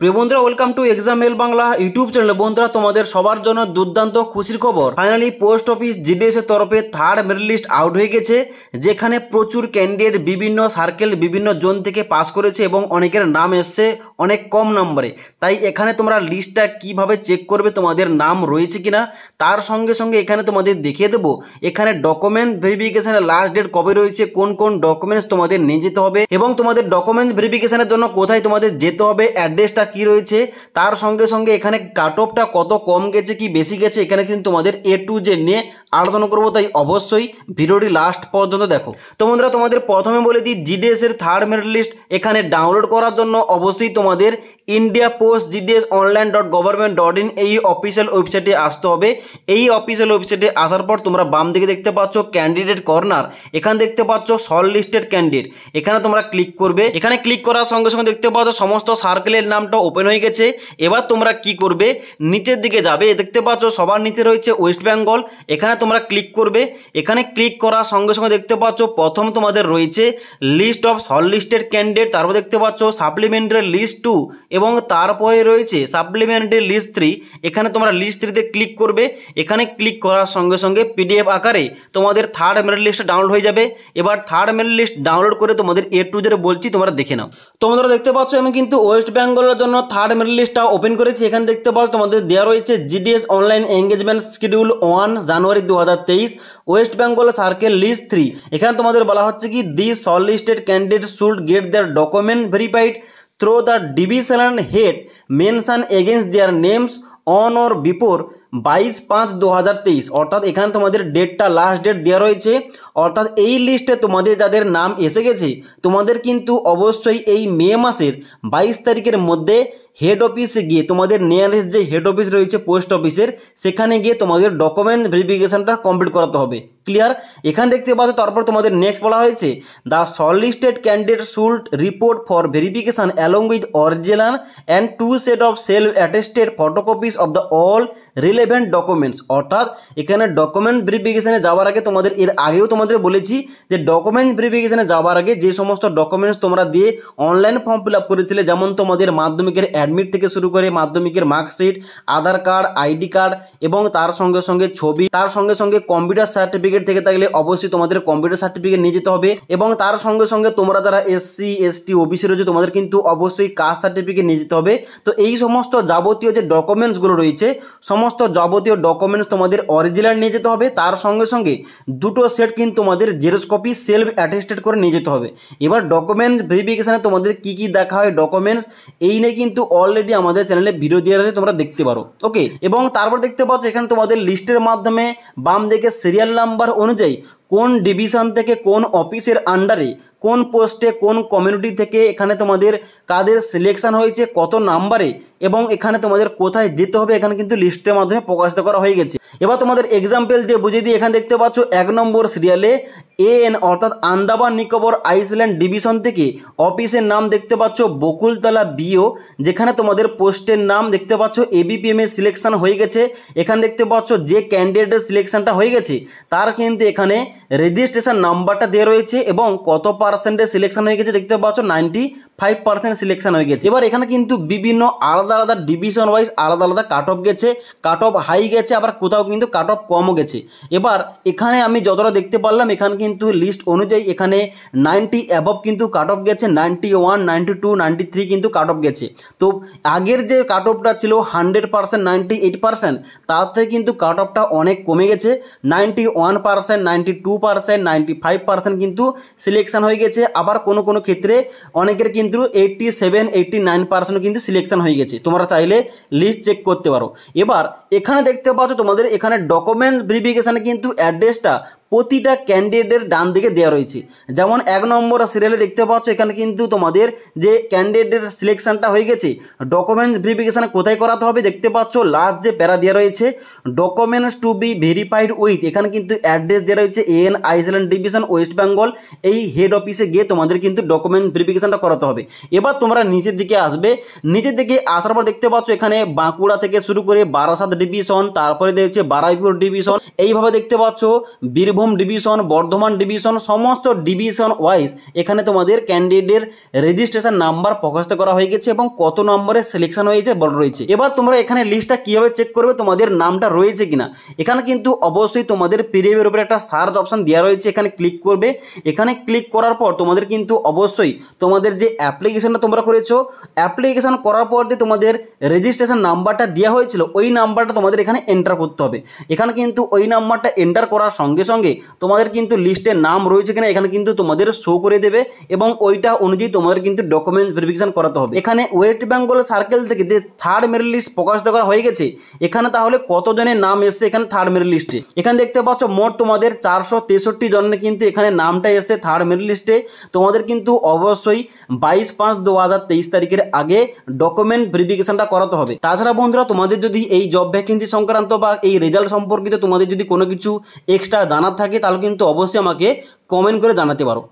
প্রিয় বন্ধুরা welcome to exam L Bangla YouTube channel বন্ধুরা তোমাদের সবার জন্য দুর্দান্ত খুশির খবর ফাইনালি পোস্ট অফিস জিডিএস এর তরফে থার্ড মেরিট লিস্ট আউট হয়ে গেছে যেখানে প্রচুর ক্যান্ডিডেট বিভিন্ন সার্কেল বিভিন্ন জোন থেকে পাস করেছে এবং অনেকের নাম এসছে অনেক কম নম্বরে তাই এখানে তোমরা লিস্টটা কিভাবে চেক করবে তোমাদের নাম রয়েছে কিনা তার সঙ্গে সঙ্গে এখানে তোমাদের দেখিয়ে দেবো এখানে ডকুমেন্ট ভেরিফিকেশানের লাস্ট ডেট কবে রয়েছে কোন কোন ডকুমেন্টস তোমাদের নিয়ে যেতে হবে এবং তোমাদের ডকুমেন্টস ভেরিফিকেশানের জন্য কোথায় তোমাদের যেতে হবে অ্যাড্রেসটা কি রয়েছে তার সঙ্গে সঙ্গে এখানে কাট অফটা কত কম গেছে কি বেশি গেছে এখানে কিন্তু তোমাদের এ টু জে নিয়ে আলোচনা করবো তাই অবশ্যই ভিডিওটি লাস্ট পর্যন্ত দেখো তো বন্ধুরা তোমাদের প্রথমে বলে দিই জিডিএসের থার্ড মেরিট লিস্ট এখানে ডাউনলোড করার জন্য অবশ্যই তোমাদের India post GDS online dot government dot in এই অফিসিয়াল ওয়েবসাইটে আসতে হবে এই অফিসিয়াল ওয়েবসাইটে আসার পর তোমরা বাম দিকে দেখতে পাচ্ছ ক্যান্ডিডেট কর্নার এখানে দেখতে পাচ্ছ সল লিস্টেড ক্যান্ডিডেট এখানে তোমরা ক্লিক করবে এখানে ক্লিক করার সঙ্গে সঙ্গে দেখতে পাচ্ছ সমস্ত সার্কেলের নামটা ওপেন হয়ে গেছে এবার তোমরা কি করবে নিচের দিকে যাবে দেখতে পাচ্ছ সবার নিচে রয়েছে ওয়েস্ট বেঙ্গল এখানে তোমরা ক্লিক করবে এখানে ক্লিক করার সঙ্গে সঙ্গে দেখতে পাচ্ছ প্রথম তোমাদের রয়েছে list of shortlisted candidate তারপর দেখতে পাচ্ছ সাপ্লিমেন্টারি লিস্ট টু এবং তারপরে রয়েছে সাপ্লিমেন্টারি লিস্ট থ্রি এখানে তোমরা লিস্ট থ্রিতে ক্লিক করবে এখানে ক্লিক করার সঙ্গে সঙ্গে পিডিএফ আকারে তোমাদের থার্ড মেরিট লিস্টটা ডাউনলোড হয়ে যাবে এবার থার্ড মেরিট লিস্ট ডাউনলোড করে তোমাদের এ টু জেড বলছি তোমরা দেখে নাও তোমরা দেখতে পাচ্ছ আমি কিন্তু ওয়েস্ট বেঙ্গলের জন্য থার্ড মেরিট লিস্টটা ওপেন করেছি এখানে দেখতে পাচ্ছ তোমাদের দেওয়া রয়েছে GDS online engagement schedule one January দু West Bengal circle list three এখানে তোমাদের বলা হচ্ছে কি the shortlisted candidate should get their document verified through the divisional head mention against their names on or before বাইশ পাঁচ দু হাজার তেইশ অর্থাৎ এখানে তোমাদের ডেটটা লাস্ট ডেট দেওয়া রয়েছে অর্থাৎ এই লিস্টে তোমাদের যাদের নাম এসে গেছে তোমাদের কিন্তু অবশ্যই এই মে মাসের বাইশ তারিখের মধ্যে হেড অফিসে গিয়ে তোমাদের নিয়ারেস্ট যে হেড অফিস রয়েছে পোস্ট অফিসের সেখানে গিয়ে তোমাদের ডকুমেন্ট ভেরিফিকেশানটা কমপ্লিট করাতে হবে ক্লিয়ার এখান দেখতে পাচ্ছ তারপর তোমাদের নেক্সট বলা হয়েছে the shortlisted candidate should report for verification along with original and two set of self attested photocopies of the all relevant documents অর্থাৎ এখানে ডকুমেন্ট ভেরিফিকেশানে যাওয়ার আগে তোমাদের এর আগেও তোমাদের বলেছি যে ডকুমেন্ট ভেরিফিকেশানে যাওয়ার আগে যে সমস্ত ডকুমেন্টস তোমরা দিয়ে অনলাইন ফর্ম ফিল আপ করেছিলে যেমন তোমাদের মাধ্যমিকের অ্যাডমিট থেকে শুরু করে মাধ্যমিকের marksheet Aadhaar card ID card এবং তার সঙ্গে সঙ্গে ছবি তার সঙ্গে সঙ্গে কম্পিউটার সার্টিফিকেট থেকে থাকলে অবশ্যই তোমাদের কম্পিউটার সার্টিফিকেট নিয়ে যেতে হবে এবং তার সঙ্গে সঙ্গে তোমরা যারা এসসি এসটি ওবিসি রয়েছে তোমাদের কিন্তু অবশ্যই কাস্ট সার্টিফিকেট নিয়ে যেতে হবে তো এই সমস্ত যাবতীয় যে ডকুমেন্টসগুলো রয়েছে সমস্ত যাবতীয় ডকুমেন্টস তোমাদের অরিজিনাল নিয়ে যেতে হবে তার সঙ্গে সঙ্গে দুটো সেট কিন্তু তোমাদের জেরক্স কপি সেলফ অ্যাটেস্টেড করে নিয়ে যেতে হবে এবার ডকুমেন্টস ভেরিফিকেশানে তোমাদের কি কি দেখা হয় ডকুমেন্টস এই নিয়ে কিন্তু অলরেডি আমাদের চ্যানেলে ভিডিও দেওয়া আছে তোমরা দেখতে পারো ওকে এবং তারপর দেখতে পাচ্ছ এখানে তোমাদের লিস্টের মাধ্যমে বাম দিকে সিরিয়াল নাম্বার অনুযায়ী কোন ডিভিশন থেকে কোন অফিসের আন্ডারে কোন পোস্টে কোন কমিউনিটি থেকে এখানে তোমাদের কাদের সিলেকশান হয়েছে কত নাম্বারে এবং এখানে তোমাদের কোথায় যেতে হবে এখানে কিন্তু লিস্টের মাধ্যমে প্রকাশিত করা হয়ে গেছে এবার তোমাদের এক্সাম্পল দিয়ে বুঝিয়ে দিই এখানে দেখতে পাচ্ছ এক নম্বর সিরিয়ালে এএন অর্থাৎ আন্দামান নিকোবর আইসল্যান্ড ডিভিশন থেকে অফিসের নাম দেখতে পাচ্ছ বকুলতলা বিও যেখানে তোমাদের পোস্টের নাম দেখতে পাচ্ছ এবিপিএমের সিলেকশান হয়ে গেছে এখানে দেখতে পাচ্ছ যে ক্যান্ডিডেটের সিলেকশানটা হয়ে গেছে তার কিন্তু এখানে রেজিস্ট্রেশন নাম্বারটা দেওয়া রয়েছে এবং কত পার্সেন্টের সিলেকশান হয়ে গেছে দেখতে পাচ্ছ নাইনটি ফাইভ পার্সেন্ট সিলেকশান হয়ে গেছে এবার এখানে কিন্তু বিভিন্ন আলাদা আলাদা ডিভিশন ওয়াইজ আলাদা আলাদা কাট অফ গেছে কাট অফ হাই গেছে আবার কোথাও কিন্তু কাট অফ কমও গেছে এবার এখানে আমি যতটা দেখতে পারলাম এখানে কিন্তু লিস্ট অনুযায়ী এখানে নাইনটি অ্যাবভ কিন্তু কাট অফ গেছে ninety one ninety two ninety three কিন্তু কাট অফ গেছে তো আগের যে কাট অফটা ছিল hundred percent ninety eight percent তার থেকে কিন্তু কাট অফটা অনেক কমে গেছে ninety one percent ninety two percent ninety five percent কিন্তু সিলেকশান হয়ে গেছে আবার কোনো কোনো ক্ষেত্রে অনেকের কিন্তু eighty seven eighty nine percent কিন্তু সিলেকশান হয়ে গেছে তোমরা চাইলে লিস্ট চেক করতে পারো এবার এখানে দেখতে পাচ্ছ তোমাদের এখানে ডকুমেন্টস ভেরিফিকেশানে কিন্তু অ্যাড্রেসটা প্রতিটা ক্যান্ডিডেট সিরিয়ালের ডান দিকে দেওয়া রয়েছে যেমন এক নম্বর সিরিয়ালে দেখতে পাচ্ছ এখানে কিন্তু তোমাদের যে ক্যান্ডিডেটের সিলেকশানটা হয়ে গেছে ডকুমেন্ট ভেরিফিকেশান কোথায় করাতে হবে দেখতে পাচ্ছ লাস্ট যে প্যারা দেওয়া রয়েছে documents to be verified with এখানে কিন্তু অ্যাড্রেস দেওয়া রয়েছে এন আইসল্যান্ড ডিভিশন ওয়েস্ট বেঙ্গল এই হেড অফিসে গিয়ে তোমাদের কিন্তু ডকুমেন্ট ভেরিফিকেশানটা করাতে হবে এবার তোমরা নিচের দিকে আসবে নিচের দিকে আসার পর দেখতে পাচ্ছ এখানে বাঁকুড়া থেকে শুরু করে বারাসাত ডিভিশন তারপরে দেখছে বারাইপুর ডিভিশন এইভাবে দেখতে পাচ্ছ বীরভূম ডিভিশন বর্ধমান বর্ধমান ডিভিশন সমস্ত ডিভিশন ওয়াইজ এখানে তোমাদের ক্যান্ডিডেটের রেজিস্ট্রেশন নাম্বার প্রকাশিত করা হয়ে গেছে এবং কত নম্বরে সিলেকশন হয়েছে বল রয়েছে এবার তোমরা এখানে লিস্টটা কীভাবে চেক করবে তোমাদের নামটা রয়েছে কিনা এখানে কিন্তু অবশ্যই তোমাদের পিডিএফের উপরে একটা সার্চ অপশান দেওয়া রয়েছে এখানে ক্লিক করবে এখানে ক্লিক করার পর তোমাদের কিন্তু অবশ্যই তোমাদের যে অ্যাপ্লিকেশানটা তোমরা করেছো অ্যাপ্লিকেশান করার পর যে তোমাদের রেজিস্ট্রেশন নাম্বারটা দেওয়া হয়েছিল ওই নাম্বারটা তোমাদের এখানে এন্টার করতে হবে এখানে কিন্তু ওই নাম্বারটা এন্টার করার সঙ্গে সঙ্গে তোমাদের কিন্তু লিস্টে নাম রয়েছে কিনা এখানে কিন্তু তোমাদের শো করে দেবে এবং ওইটা অনুযায়ী তোমাদের কিন্তু ডকুমেন্ট ভেরিফিকেশন করাতে হবে এখানে ওয়েস্ট বেঙ্গল সার্কেল থেকে যে থার্ড মেরিট লিস্ট প্রকাশিত করা হয়ে গেছে এখানে তাহলে কতজনের নাম এসছে এখানে থার্ড মেরিট লিস্টে এখানে দেখতে পাচ্ছ মোট তোমাদের চারশো তেষট্টি জনের কিন্তু এখানে নামটা এসে থার্ড মেরিট লিস্টে তোমাদের কিন্তু অবশ্যই বাইশ পাঁচ দু হাজার তেইশ তারিখের আগে ডকুমেন্ট ভেরিফিকেশনটা করাতে হবে তাছাড়া বন্ধুরা তোমাদের যদি এই জব ভ্যাকেন্সি সংক্রান্ত বা এই রেজাল্ট সম্পর্কিত তোমাদের যদি কোনো কিছু এক্সট্রা জানার থাকে তাহলে কিন্তু অবশ্যই আমাকে কমেন্ট করে জানাতে পারো